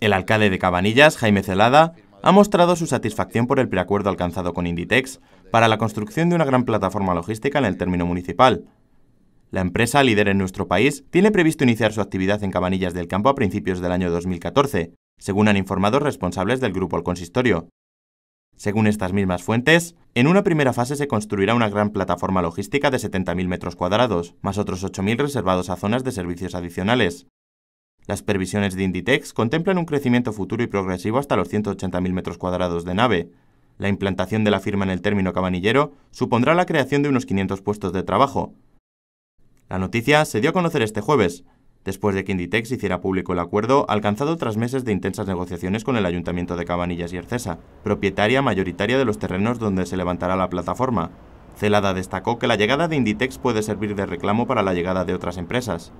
El alcalde de Cabanillas, Jaime Celada, ha mostrado su satisfacción por el preacuerdo alcanzado con Inditex para la construcción de una gran plataforma logística en el término municipal. La empresa, líder en nuestro país, tiene previsto iniciar su actividad en Cabanillas del Campo a principios del año 2014, según han informado responsables del grupo al consistorio. Según estas mismas fuentes, en una primera fase se construirá una gran plataforma logística de 70.000 metros cuadrados, más otros 8.000 reservados a zonas de servicios adicionales, las previsiones de Inditex contemplan un crecimiento futuro y progresivo hasta los 180.000 metros cuadrados de nave. La implantación de la firma en el término cabanillero supondrá la creación de unos 500 puestos de trabajo. La noticia se dio a conocer este jueves, después de que Inditex hiciera público el acuerdo alcanzado tras meses de intensas negociaciones con el Ayuntamiento de Cabanillas y Arcesa, propietaria mayoritaria de los terrenos donde se levantará la plataforma. Celada destacó que la llegada de Inditex puede servir de reclamo para la llegada de otras empresas.